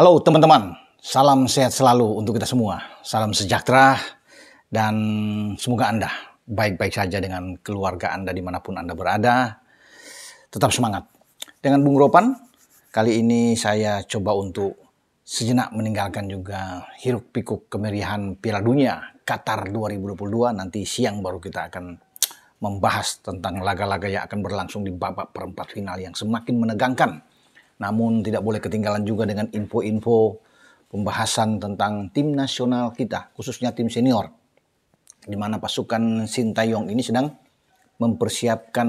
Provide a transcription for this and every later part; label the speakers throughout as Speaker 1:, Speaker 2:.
Speaker 1: Halo teman-teman, salam sehat selalu untuk kita semua. Salam sejahtera dan semoga Anda baik-baik saja dengan keluarga Anda dimanapun Anda berada. Tetap semangat. Dengan Bung Ropan, kali ini saya coba untuk sejenak meninggalkan juga hiruk pikuk kemeriahan Piala Dunia Qatar 2022. Nanti siang baru kita akan membahas tentang laga-laga yang akan berlangsung di babak perempat final yang semakin menegangkan namun tidak boleh ketinggalan juga dengan info-info pembahasan tentang tim nasional kita, khususnya tim senior. Di mana pasukan Sintayong ini sedang mempersiapkan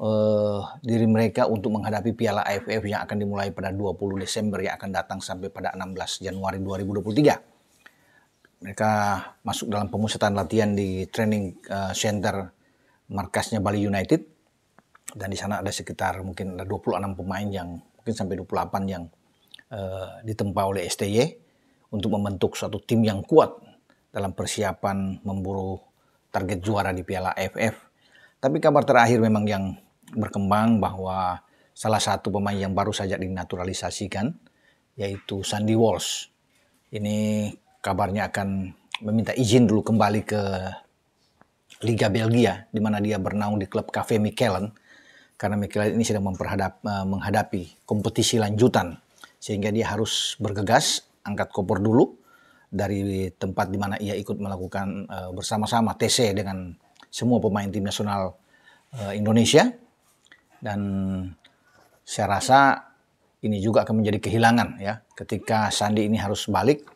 Speaker 1: uh, diri mereka untuk menghadapi Piala AFF yang akan dimulai pada 20 Desember yang akan datang sampai pada 16 Januari 2023. Mereka masuk dalam pemusatan latihan di training eh, center markasnya Bali United dan di sana ada sekitar mungkin ada 26 pemain yang mungkin sampai 28 yang uh, ditempa oleh STY untuk membentuk suatu tim yang kuat dalam persiapan memburu target juara di Piala AFF. Tapi kabar terakhir memang yang berkembang bahwa salah satu pemain yang baru saja dinaturalisasikan yaitu Sandy Walsh. Ini kabarnya akan meminta izin dulu kembali ke Liga Belgia di mana dia bernaung di klub Cafe Mechelen karena McLaren ini sedang memperhadap, eh, menghadapi kompetisi lanjutan sehingga dia harus bergegas angkat koper dulu dari tempat di mana ia ikut melakukan eh, bersama-sama TC dengan semua pemain tim nasional eh, Indonesia dan saya rasa ini juga akan menjadi kehilangan ya ketika Sandi ini harus balik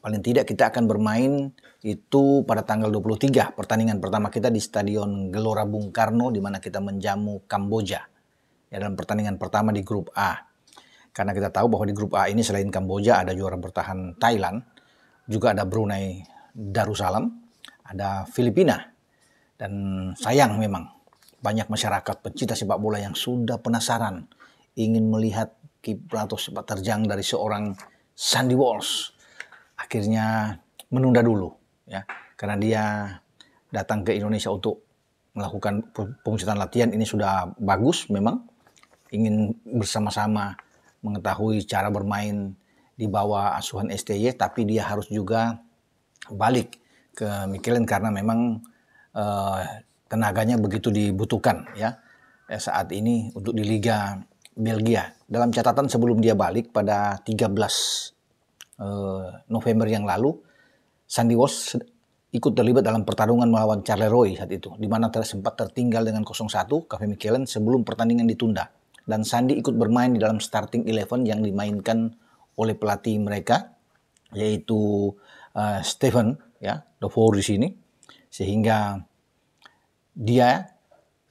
Speaker 1: Paling tidak kita akan bermain itu pada tanggal 23 pertandingan pertama kita di Stadion Gelora Bung Karno di mana kita menjamu Kamboja. Ya, dalam pertandingan pertama di grup A. Karena kita tahu bahwa di grup A ini selain Kamboja ada juara bertahan Thailand, juga ada Brunei Darussalam, ada Filipina. Dan sayang memang banyak masyarakat pecinta sepak bola yang sudah penasaran ingin melihat kiprah atau sepak terjang dari seorang Sandy Walsh akhirnya menunda dulu ya karena dia datang ke Indonesia untuk melakukan pemusatan latihan ini sudah bagus memang ingin bersama-sama mengetahui cara bermain di bawah asuhan STY tapi dia harus juga balik ke Michelin karena memang eh, tenaganya begitu dibutuhkan ya eh, saat ini untuk di Liga Belgia. Dalam catatan sebelum dia balik pada 13 Eh, November yang lalu, Sandy Walsh ikut terlibat dalam pertarungan melawan Charleroi saat itu, di mana ter sempat tertinggal dengan 0-1 Kevin McKellen sebelum pertandingan ditunda. Dan Sandy ikut bermain di dalam starting eleven yang dimainkan oleh pelatih mereka, yaitu uh, Stephen, ya, The Four di sini. Sehingga dia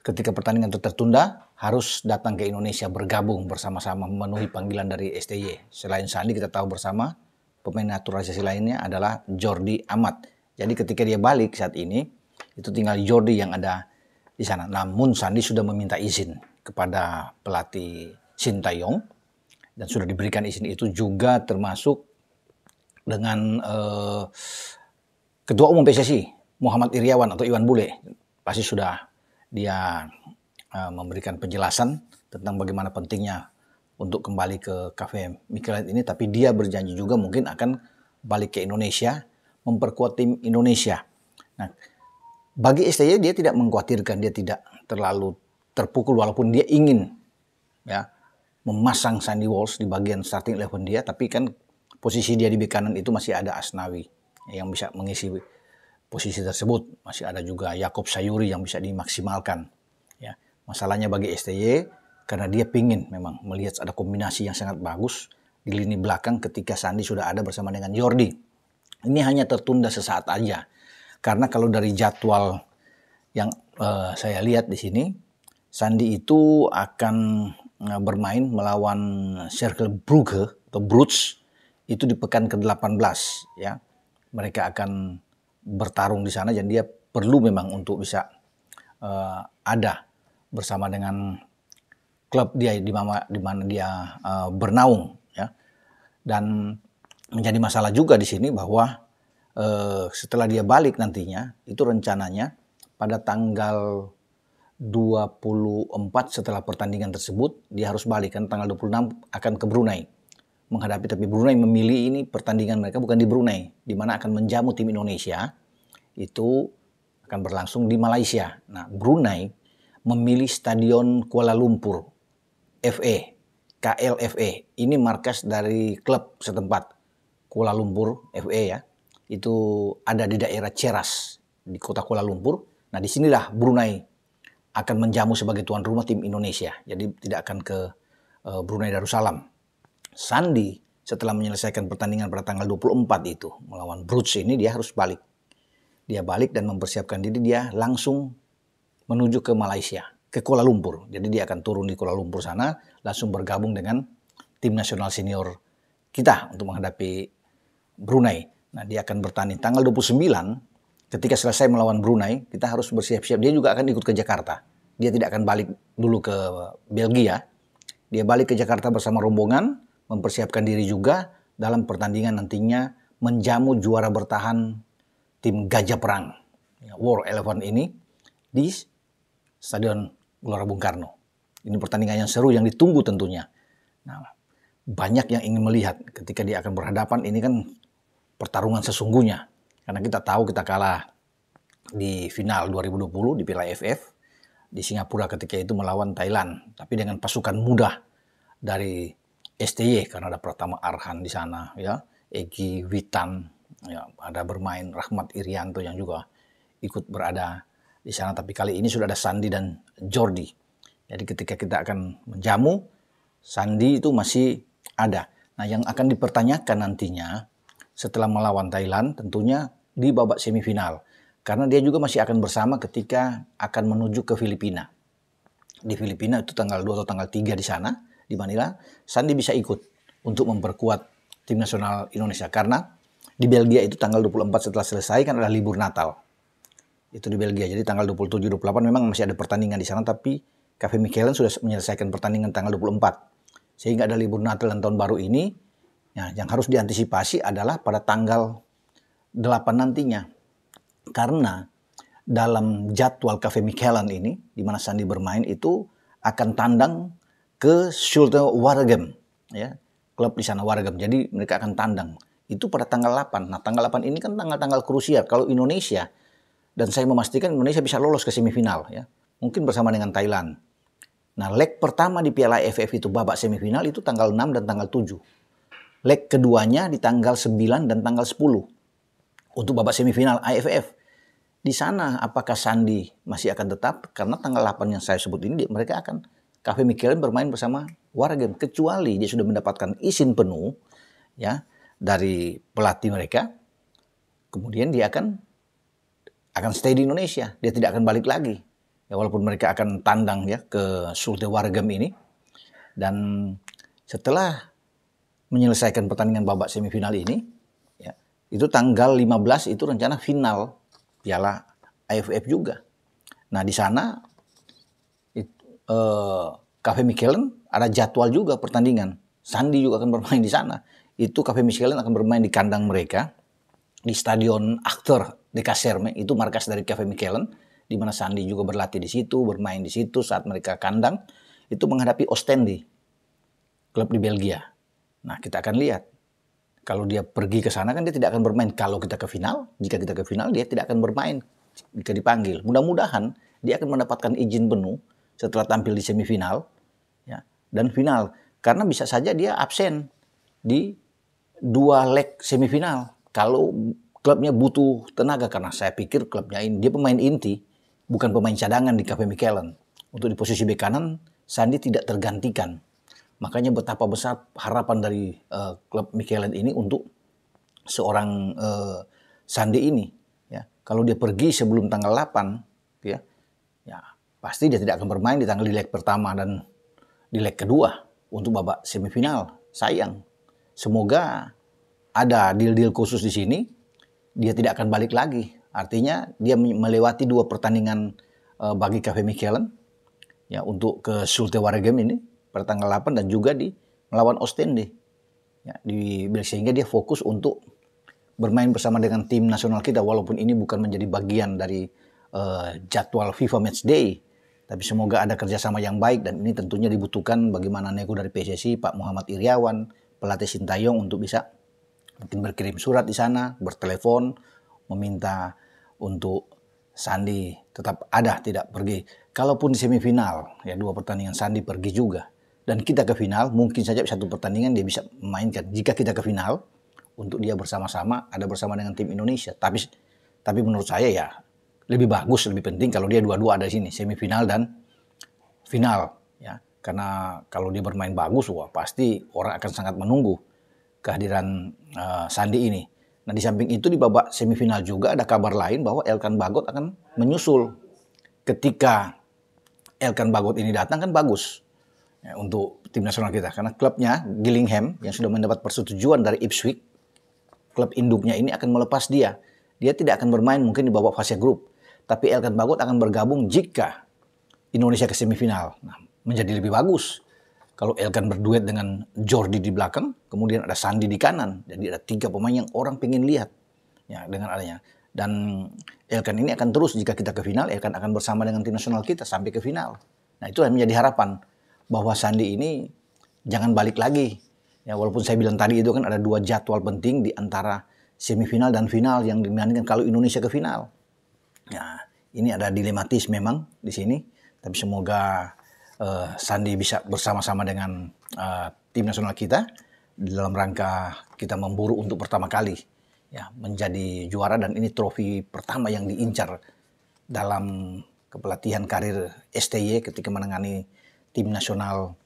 Speaker 1: ketika pertandingan tertunda harus datang ke Indonesia bergabung bersama-sama memenuhi panggilan dari STY. Selain Sandy kita tahu bersama, pemain naturalisasi lainnya adalah Jordi Amat. Jadi ketika dia balik saat ini, itu tinggal Jordi yang ada di sana. Namun Sandi sudah meminta izin kepada pelatih Sintayong dan sudah diberikan izin itu juga termasuk dengan eh, ketua umum PSSI Muhammad Iriawan atau Iwan Bule pasti sudah dia eh, memberikan penjelasan tentang bagaimana pentingnya untuk kembali ke kafe Mikelite ini tapi dia berjanji juga mungkin akan balik ke Indonesia memperkuat tim Indonesia. Nah, bagi STY dia tidak mengkhawatirkan, dia tidak terlalu terpukul walaupun dia ingin ya memasang Sandy Walls di bagian starting eleven dia, tapi kan posisi dia di bek kanan itu masih ada Asnawi yang bisa mengisi posisi tersebut, masih ada juga Yakob Sayuri yang bisa dimaksimalkan. Ya, masalahnya bagi STY karena dia pingin memang melihat ada kombinasi yang sangat bagus di lini belakang ketika Sandi sudah ada bersama dengan Jordi. Ini hanya tertunda sesaat aja. Karena kalau dari jadwal yang uh, saya lihat di sini, Sandi itu akan eh, bermain melawan Circle Brugge atau Bruges itu di pekan ke-18 ya. Mereka akan bertarung di sana dan dia perlu memang untuk bisa uh, ada bersama dengan klub dia di mana di mana dia uh, bernaung ya. Dan menjadi masalah juga di sini bahwa uh, setelah dia balik nantinya itu rencananya pada tanggal 24 setelah pertandingan tersebut dia harus balik kan tanggal 26 akan ke Brunei menghadapi tapi Brunei memilih ini pertandingan mereka bukan di Brunei di mana akan menjamu tim Indonesia itu akan berlangsung di Malaysia. Nah, Brunei memilih stadion Kuala Lumpur FA, KLFA. Ini markas dari klub setempat Kuala Lumpur FA ya. Itu ada di daerah Ceras di kota Kuala Lumpur. Nah, disinilah Brunei akan menjamu sebagai tuan rumah tim Indonesia. Jadi tidak akan ke eh, Brunei Darussalam. Sandi setelah menyelesaikan pertandingan pada tanggal 24 itu melawan Bruce ini dia harus balik. Dia balik dan mempersiapkan diri dia langsung menuju ke Malaysia ke Kuala Lumpur. Jadi dia akan turun di Kuala Lumpur sana, langsung bergabung dengan tim nasional senior kita untuk menghadapi Brunei. Nah, dia akan bertanding tanggal 29 ketika selesai melawan Brunei, kita harus bersiap-siap. Dia juga akan ikut ke Jakarta. Dia tidak akan balik dulu ke Belgia. Dia balik ke Jakarta bersama rombongan, mempersiapkan diri juga dalam pertandingan nantinya menjamu juara bertahan tim Gajah Perang. War Elephant ini di Stadion Gelora Bung Karno. Ini pertandingan yang seru yang ditunggu tentunya. Nah, banyak yang ingin melihat ketika dia akan berhadapan ini kan pertarungan sesungguhnya. Karena kita tahu kita kalah di final 2020 di Piala FF di Singapura ketika itu melawan Thailand, tapi dengan pasukan muda dari STY karena ada pertama Arhan di sana, ya, Egi Witan, ya, ada bermain Rahmat Irianto yang juga ikut berada di sana. Tapi kali ini sudah ada Sandi dan Jordi. Jadi ketika kita akan menjamu, Sandi itu masih ada. Nah yang akan dipertanyakan nantinya setelah melawan Thailand tentunya di babak semifinal. Karena dia juga masih akan bersama ketika akan menuju ke Filipina. Di Filipina itu tanggal 2 atau tanggal 3 di sana, di Manila. Sandi bisa ikut untuk memperkuat tim nasional Indonesia. Karena di Belgia itu tanggal 24 setelah selesai kan adalah libur Natal itu di Belgia. Jadi tanggal 27 28 memang masih ada pertandingan di sana tapi Cafe Michelin sudah menyelesaikan pertandingan tanggal 24. Sehingga ada libur Natal dan tahun baru ini ya, yang harus diantisipasi adalah pada tanggal 8 nantinya. Karena dalam jadwal Cafe Michelin ini di mana Sandi bermain itu akan tandang ke Schulte Wargem, ya klub di sana Wargem. jadi mereka akan tandang itu pada tanggal 8 nah tanggal 8 ini kan tanggal-tanggal krusial kalau Indonesia dan saya memastikan Indonesia bisa lolos ke semifinal ya. Mungkin bersama dengan Thailand. Nah, leg pertama di Piala AFF itu babak semifinal itu tanggal 6 dan tanggal 7. Leg keduanya di tanggal 9 dan tanggal 10 untuk babak semifinal AFF. Di sana apakah Sandi masih akan tetap karena tanggal 8 yang saya sebut ini mereka akan Kafe Michelin bermain bersama Wargame kecuali dia sudah mendapatkan izin penuh ya dari pelatih mereka kemudian dia akan akan stay di Indonesia. Dia tidak akan balik lagi. Ya, walaupun mereka akan tandang ya ke Sulte Wargam ini. Dan setelah menyelesaikan pertandingan babak semifinal ini, ya, itu tanggal 15 itu rencana final Piala AFF juga. Nah di sana it, uh, Cafe Michelin ada jadwal juga pertandingan. Sandi juga akan bermain di sana. Itu Cafe Michelin akan bermain di kandang mereka di Stadion Akter di Caserme, itu markas dari Cafe Mechelen, di mana Sandi juga berlatih di situ, bermain di situ saat mereka kandang, itu menghadapi Ostendi, klub di Belgia. Nah, kita akan lihat. Kalau dia pergi ke sana kan dia tidak akan bermain. Kalau kita ke final, jika kita ke final dia tidak akan bermain jika dipanggil. Mudah-mudahan dia akan mendapatkan izin penuh setelah tampil di semifinal ya, dan final. Karena bisa saja dia absen di dua leg semifinal. Kalau klubnya butuh tenaga karena saya pikir klubnya ini dia pemain inti bukan pemain cadangan di KP Mechelen. Untuk di posisi bek kanan Sandi tidak tergantikan. Makanya betapa besar harapan dari uh, klub Mechelen ini untuk seorang uh, Sandi ini ya. Kalau dia pergi sebelum tanggal 8 ya ya pasti dia tidak akan bermain di tanggal di leg pertama dan di leg kedua untuk babak semifinal. Sayang. Semoga ada deal-deal khusus di sini dia tidak akan balik lagi. Artinya dia melewati dua pertandingan uh, bagi Cafe Michelin ya untuk ke Sulte Waregem ini pada tanggal 8 dan juga di melawan Ostende ya, di sehingga dia fokus untuk bermain bersama dengan tim nasional kita walaupun ini bukan menjadi bagian dari uh, jadwal FIFA Match Day tapi semoga ada kerjasama yang baik dan ini tentunya dibutuhkan bagaimana nego dari PSSI Pak Muhammad Iriawan pelatih Sintayong untuk bisa mungkin berkirim surat di sana, bertelepon, meminta untuk Sandi tetap ada, tidak pergi. Kalaupun di semifinal, ya dua pertandingan Sandi pergi juga. Dan kita ke final, mungkin saja satu pertandingan dia bisa memainkan. Jika kita ke final, untuk dia bersama-sama, ada bersama dengan tim Indonesia. Tapi tapi menurut saya ya lebih bagus, lebih penting kalau dia dua-dua ada di sini, semifinal dan final. ya Karena kalau dia bermain bagus, wah pasti orang akan sangat menunggu kehadiran uh, Sandi ini. Nah di samping itu di babak semifinal juga ada kabar lain bahwa Elkan Bagot akan menyusul. Ketika Elkan Bagot ini datang kan bagus ya, untuk tim nasional kita. Karena klubnya Gillingham yang sudah mendapat persetujuan dari Ipswich, klub induknya ini akan melepas dia. Dia tidak akan bermain mungkin di babak fase grup. Tapi Elkan Bagot akan bergabung jika Indonesia ke semifinal. Nah, menjadi lebih bagus. Kalau Elkan berduet dengan Jordi di belakang, kemudian ada Sandi di kanan. Jadi ada tiga pemain yang orang pengen lihat ya dengan adanya. Dan Elkan ini akan terus jika kita ke final, Elkan akan bersama dengan tim nasional kita sampai ke final. Nah itu yang menjadi harapan bahwa Sandi ini jangan balik lagi. Ya walaupun saya bilang tadi itu kan ada dua jadwal penting di antara semifinal dan final yang dimainkan kalau Indonesia ke final. Ya, ini ada dilematis memang di sini, tapi semoga Eh, Sandi bisa bersama-sama dengan uh, tim nasional kita dalam rangka kita memburu untuk pertama kali ya menjadi juara dan ini trofi pertama yang diincar dalam kepelatihan karir STY ketika menangani tim nasional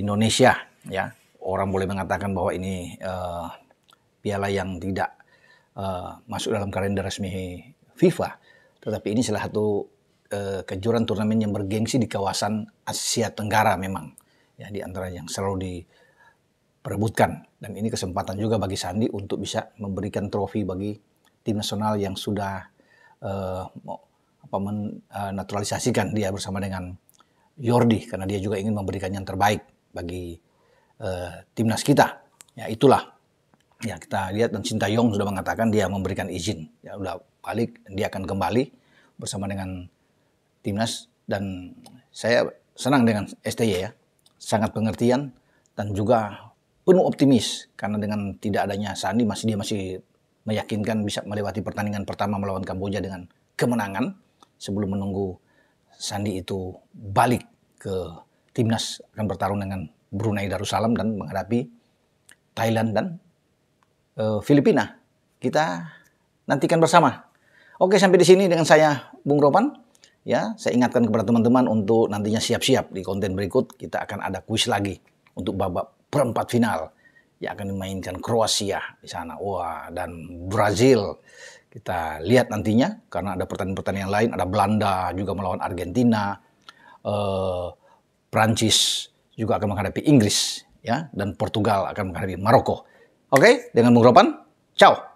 Speaker 1: Indonesia ya orang boleh mengatakan bahwa ini uh, piala yang tidak uh, masuk dalam kalender resmi FIFA tetapi ini salah satu Eh, kejuaraan turnamen yang bergengsi di kawasan Asia Tenggara memang. Ya, di antara yang selalu diperebutkan. Dan ini kesempatan juga bagi Sandi untuk bisa memberikan trofi bagi tim nasional yang sudah uh, apa, men eh, naturalisasikan dia bersama dengan Jordi. Karena dia juga ingin memberikan yang terbaik bagi uh, timnas kita. Ya itulah ya kita lihat dan Sintayong sudah mengatakan dia memberikan izin ya udah balik dia akan kembali bersama dengan timnas dan saya senang dengan STY ya. Sangat pengertian dan juga penuh optimis karena dengan tidak adanya Sandi masih dia masih meyakinkan bisa melewati pertandingan pertama melawan Kamboja dengan kemenangan sebelum menunggu Sandi itu balik ke timnas akan bertarung dengan Brunei Darussalam dan menghadapi Thailand dan e, Filipina. Kita nantikan bersama. Oke, sampai di sini dengan saya Bung Ropan. Ya, saya ingatkan kepada teman-teman untuk nantinya siap-siap di konten berikut kita akan ada kuis lagi untuk babak perempat final yang akan dimainkan Kroasia di sana. Wah, dan Brazil kita lihat nantinya karena ada pertandingan-pertandingan lain, ada Belanda juga melawan Argentina, eh, Prancis juga akan menghadapi Inggris ya dan Portugal akan menghadapi Maroko. Oke, dengan mengucapkan ciao.